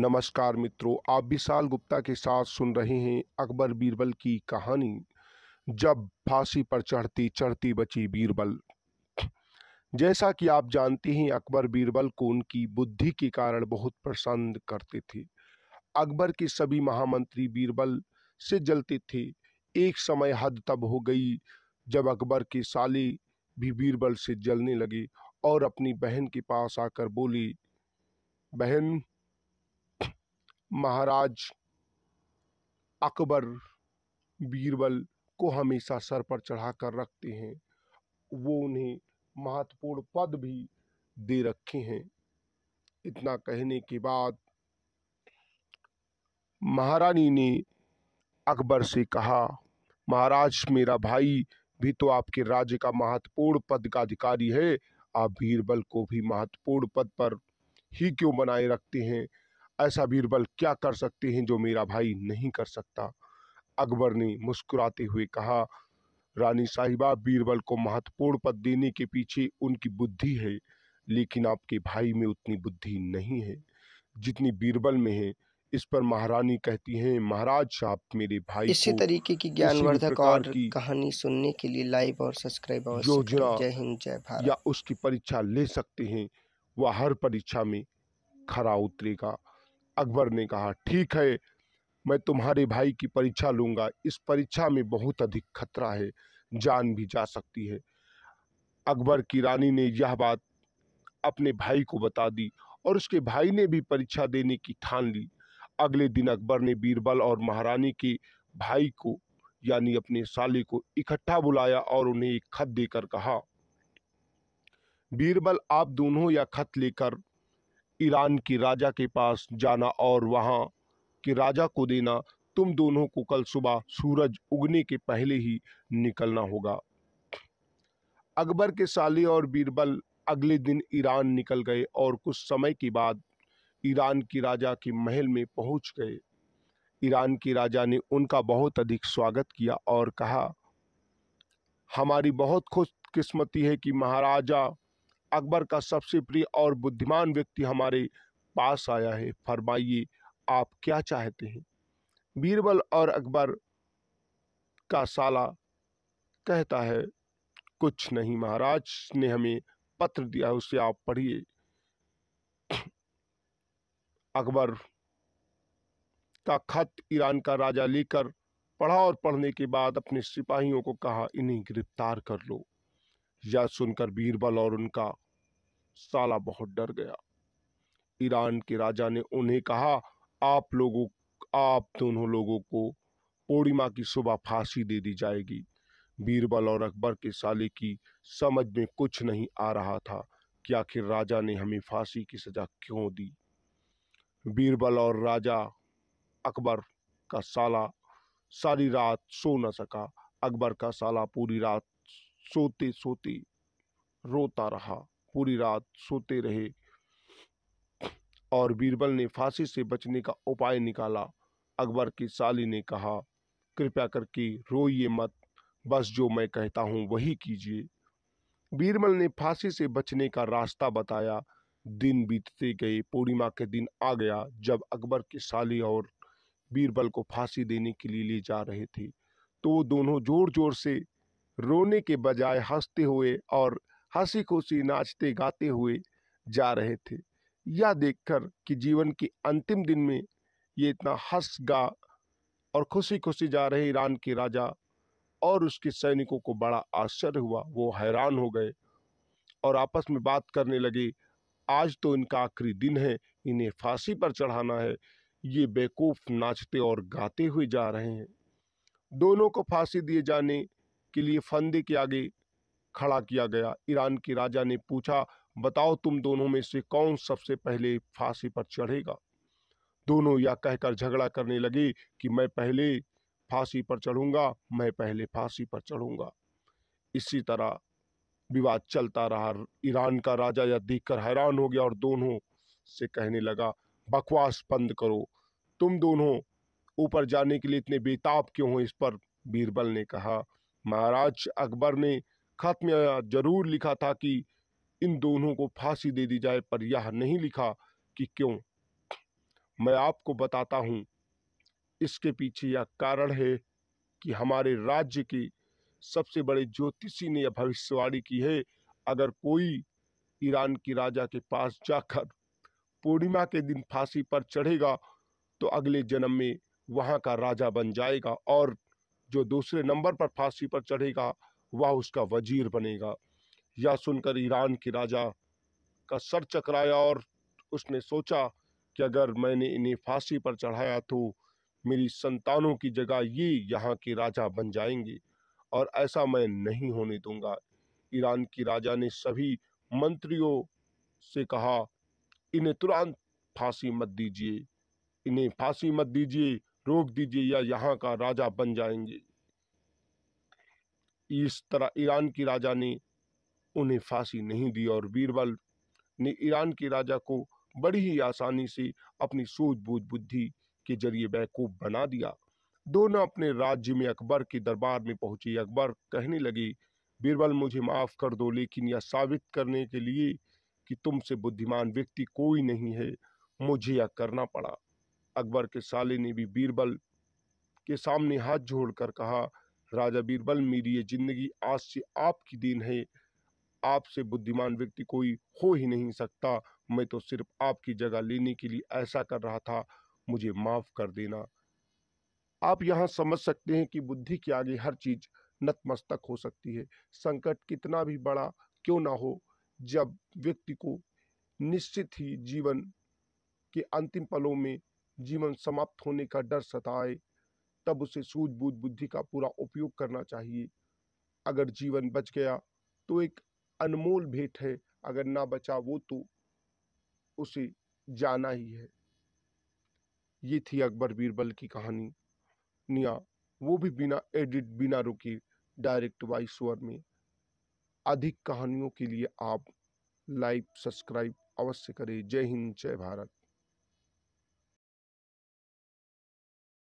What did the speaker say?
नमस्कार मित्रों आप विशाल गुप्ता के साथ सुन रहे हैं अकबर बीरबल की कहानी जब फांसी पर चढ़ती चढ़ती बची बीरबल जैसा कि आप जानते हैं अकबर बीरबल को उनकी बुद्धि के कारण बहुत पसंद करते थे अकबर के सभी महामंत्री बीरबल से जलते थे एक समय हद तब हो गई जब अकबर के साले भी बीरबल से जलने लगे और अपनी बहन के पास आकर बोली बहन महाराज अकबर बीरबल को हमेशा सर पर चढ़ा कर रखते हैं वो उन्हें महत्वपूर्ण पद भी दे रखे हैं इतना कहने के बाद महारानी ने अकबर से कहा महाराज मेरा भाई भी तो आपके राज्य का महत्वपूर्ण पद का अधिकारी है आप बीरबल को भी महत्वपूर्ण पद पर ही क्यों बनाए रखते हैं ऐसा बीरबल क्या कर सकते हैं जो मेरा भाई नहीं कर सकता अकबर ने मुस्कुराते हुए कहा रानी साहिबा बीरबल को महत्वपूर्ण पद देने के पीछे उनकी बुद्धि है लेकिन आपके भाई में उतनी बुद्धि नहीं है जितनी बीरबल में है इस पर महारानी कहती हैं महाराज साहब मेरे भाई इसी तरीके की ज्ञानवर्धक और कहानी सुनने के लिए लाइव और सब्सक्राइब योजना जय हिंद जय भारत या उसकी परीक्षा ले सकते हैं वह हर परीक्षा में खरा उतरेगा अकबर ने कहा ठीक है मैं तुम्हारे भाई की परीक्षा लूँगा इस परीक्षा में बहुत अधिक खतरा है जान भी जा सकती है अकबर की रानी ने यह बात अपने भाई को बता दी और उसके भाई ने भी परीक्षा देने की ठान ली अगले दिन अकबर ने बीरबल और महारानी के भाई को यानी अपने साले को इकट्ठा बुलाया और उन्हें एक खत देकर कहा बीरबल आप दोनों यह खत लेकर ईरान की राजा के पास जाना और वहाँ के राजा को देना तुम दोनों को कल सुबह सूरज उगने के पहले ही निकलना होगा अकबर के साले और बीरबल अगले दिन ईरान निकल गए और कुछ समय के बाद ईरान के राजा के महल में पहुंच गए ईरान के राजा ने उनका बहुत अधिक स्वागत किया और कहा हमारी बहुत खुश किस्मती है कि महाराजा अकबर का सबसे प्रिय और बुद्धिमान व्यक्ति हमारे पास आया है फरमाइए आप क्या चाहते हैं बीरबल और अकबर का साला कहता है कुछ नहीं महाराज ने हमें पत्र दिया उसे आप पढ़िए अकबर का खत ईरान का राजा लेकर पढ़ा और पढ़ने के बाद अपने सिपाहियों को कहा इन्हें गिरफ्तार कर लो यह सुनकर बीरबल और उनका साला बहुत डर गया ईरान के राजा ने उन्हें कहा आप लोगों आप दोनों लोगों को पूर्णिमा की सुबह फांसी दे दी जाएगी बीरबल और अकबर के साले की समझ में कुछ नहीं आ रहा था कि आखिर राजा ने हमें फांसी की सजा क्यों दी बीरबल और राजा अकबर का साला सारी रात सो न सका अकबर का साला पूरी रात सोते सोते रोता रहा पूरी रात सोते रहे और बीरबल ने फांसी से बचने का उपाय निकाला अकबर की साली ने कहा कृपया करके रोइए मत बस जो मैं कहता हूँ वही कीजिए बीरबल ने फांसी से बचने का रास्ता बताया दिन बीतते गए पूर्णिमा के दिन आ गया जब अकबर की साली और बीरबल को फांसी देने के लिए ले जा रहे थे तो वो दोनों जोर जोर से रोने के बजाय हंसते हुए और हंसी खुशी नाचते गाते हुए जा रहे थे यह देखकर कि जीवन के अंतिम दिन में ये इतना हंस गा और खुशी खुशी जा रहे ईरान के राजा और उसके सैनिकों को बड़ा आश्चर्य हुआ वो हैरान हो गए और आपस में बात करने लगे आज तो इनका आखिरी दिन है इन्हें फांसी पर चढ़ाना है ये बेवकूफ़ नाचते और गाते हुए जा रहे हैं दोनों को फांसी दिए जाने के लिए फंदे के आगे खड़ा किया गया ईरान के राजा ने पूछा बताओ तुम दोनों में से कौन सबसे पहले फांसी पर चढ़ेगा दोनों यह कहकर झगड़ा करने लगे कि मैं पहले फांसी पर चढ़ूंगा मैं पहले फांसी पर चढ़ूंगा इसी तरह विवाद चलता रहा ईरान का राजा यह देखकर हैरान हो गया और दोनों से कहने लगा बकवास बंद करो तुम दोनों ऊपर जाने के लिए इतने बेताब क्यों हो इस पर बीरबल ने कहा महाराज अकबर ने खत में जरूर लिखा था कि इन दोनों को फांसी दे दी जाए पर यह नहीं लिखा कि क्यों मैं आपको बताता हूँ इसके पीछे यह कारण है कि हमारे राज्य के सबसे बड़े ज्योतिषी ने यह भविष्यवाणी की है अगर कोई ईरान की राजा के पास जाकर पूर्णिमा के दिन फांसी पर चढ़ेगा तो अगले जन्म में वहाँ का राजा बन जाएगा और जो दूसरे नंबर पर फांसी पर चढ़ेगा वह उसका वजीर बनेगा यह सुनकर ईरान के राजा का सर चकराया और उसने सोचा कि अगर मैंने इन्हें फांसी पर चढ़ाया तो मेरी संतानों की जगह ये यहाँ के राजा बन जाएंगे और ऐसा मैं नहीं होने दूंगा ईरान के राजा ने सभी मंत्रियों से कहा इन्हें तुरंत फांसी मत दीजिए इन्हें फांसी मत दीजिए रोक दीजिए या यहाँ का राजा बन जाएंगे इस तरह ईरान की राजा ने उन्हें फांसी नहीं दी और बीरबल ने ईरान के राजा को बड़ी ही आसानी से अपनी सूझबूझ बुद्धि के जरिए बैकूफ बना दिया दोनों अपने राज्य में अकबर के दरबार में पहुंचे अकबर कहने लगे बीरबल मुझे माफ़ कर दो लेकिन यह साबित करने के लिए कि तुमसे बुद्धिमान व्यक्ति कोई नहीं है मुझे यह करना पड़ा अकबर के साले ने भी बीरबल के सामने हाथ जोड़कर कहा राजा बीरबल मेरी ये जिंदगी आज से आपकी दीन है आपसे बुद्धिमान व्यक्ति कोई हो ही नहीं सकता मैं तो सिर्फ आपकी जगह लेने के लिए ऐसा कर रहा था मुझे माफ़ कर देना आप यहाँ समझ सकते हैं कि बुद्धि के आगे हर चीज़ नतमस्तक हो सकती है संकट कितना भी बड़ा क्यों ना हो जब व्यक्ति को निश्चित ही जीवन के अंतिम पलों में जीवन समाप्त होने का डर सताए तब उसे सूझबूझ बुद्धि का पूरा उपयोग करना चाहिए अगर जीवन बच गया तो एक अनमोल भेंट है अगर ना बचा वो तो उसे जाना ही है ये थी अकबर बीरबल की कहानी निया वो भी बिना एडिट बिना रुके डायरेक्ट वाइस ओवर में अधिक कहानियों के लिए आप लाइक सब्सक्राइब अवश्य करें जय हिंद जय भारत